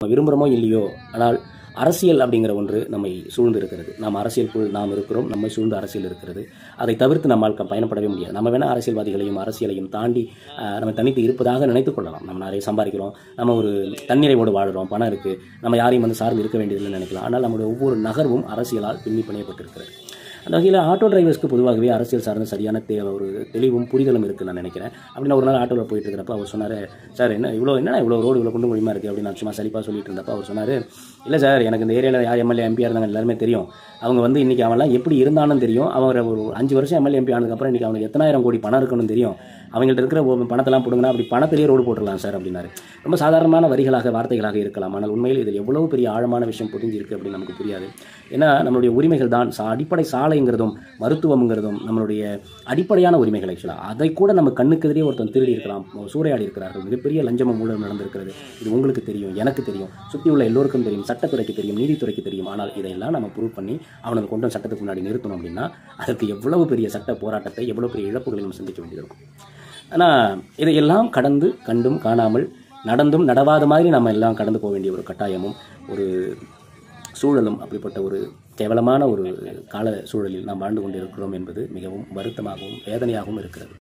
நம்ம விரும்புகிறோமோ இல்லையோ ஆனால் அரசியல் அப்படிங்கிற ஒன்று நம்மை சூழ்ந்து இருக்கிறது நாம் அரசியலுக்குள் நாம் இருக்கிறோம் நம்மை சூழ்ந்து அரசியல் இருக்கிறது அதை தவிர்த்து நம்மால் பயணப்படவே முடியாது நம்ம வேணால் அரசியல்வாதிகளையும் அரசியலையும் தாண்டி நம்ம தனித்து இருப்பதாக நினைத்துக் கொள்ளலாம் நம்ம நிறைய சம்பாதிக்கிறோம் நம்ம ஒரு தன்னிறைவோடு வாழ்கிறோம் பணம் இருக்குது நம்ம யாரையும் வந்து சார்ந்து இருக்க வேண்டியதில்லை நினைக்கலாம் ஆனால் நம்முடைய ஒவ்வொரு நகர்வும் அரசியலால் பின்னி பிணையப்பட்டிருக்கிறது அந்த வகையில் ஆட்டோ டிரைவர்ஸ்க்கு பொதுவாகவே அரசியல் சார்ந்த சரியான தே ஒரு தெளிவும் புரிதலும் இருக்குது நான் நினைக்கிறேன் அப்படின்னு ஒரு நாள் ஆட்டோவில் போயிட்டு இருக்கிறப்ப அவர் சொன்னார் சார் என்ன இவ்வளோ என்ன இவ்வளோ ரோடு இவ்வளோ குண்டு குழிமா இருக்குது அப்படின்னு நான் சும்மா சரிப்பாக சொல்லிட்டு இருந்தப்போ அவர் சொன்னார் இல்லை சார் எனக்கு இந்த ஏரியாவில் யார் எம்எல்ஏ எம்பி இருந்தாங்க எல்லாருமே தெரியும் அவங்க வந்து இன்றைக்கி அவன்லாம் எப்படி இருந்தாலும் தெரியும் அவர் ஒரு அஞ்சு வருஷம் எம்எல்ஏ எம்பி ஆனதுக்கப்புறம் இன்றைக்கி அவனுக்கு எத்தனாயிரம் கோடி பணம் இருக்கணும்னு தெரியும் அவங்கள்ட்ட இருக்கிற பணத்தெல்லாம் போடுங்கன்னா அப்படி பணத்திலேயே ரோடு போட்டுடலாம் சார் அப்படின்னாரு ரொம்ப சாதாரணமான வரிகளாக வார்த்தைகளாக இருக்கலாம் ஆனால் உண்மையில் இதில் எவ்வளோ பெரிய ஆழமான விஷயம் புரிஞ்சிருக்கு அப்படின்னு நமக்கு புரியாது ஏன்னா நம்மளுடைய உரிமைகள் தான் அடிப்படை சாலை கலைங்கிறதும் மருத்துவம்ங்கிறதும் நம்மளுடைய அடிப்படையான உரிமைகள் ஆக்சுவலாக அதை கூட நம்ம கண்ணுக்கு எதிரே ஒருத்தன் திருடி இருக்கலாம் சூறையாடி இருக்கிறார்கள் மிகப்பெரிய லஞ்சமம் ஊழல் நடந்திருக்கிறது இது உங்களுக்கு தெரியும் எனக்கு தெரியும் சுற்றி உள்ள எல்லோருக்கும் தெரியும் சட்டத்துறைக்கு தெரியும் நீதித்துறைக்கு தெரியும் ஆனால் இதையெல்லாம் நம்ம ப்ரூவ் பண்ணி அவனுக்கு கொண்டு சட்டத்துக்கு முன்னாடி நிறுத்தணும் அப்படின்னா அதுக்கு எவ்வளவு பெரிய சட்ட போராட்டத்தை எவ்வளோ பெரிய இழப்புகளை நம்ம சந்திக்க வேண்டியிருக்கும் ஆனால் இதையெல்லாம் கடந்து கண்டும் காணாமல் நடந்தும் நடவாத மாதிரி நம்ம எல்லாம் கடந்து போக வேண்டிய ஒரு கட்டாயமும் ஒரு சூழலும் அப்படிப்பட்ட ஒரு கேவலமான ஒரு கால சூழலில் நாம் வாழ்ந்து கொண்டிருக்கிறோம் என்பது மிகவும் வருத்தமாகவும் வேதனையாகவும் இருக்கிறது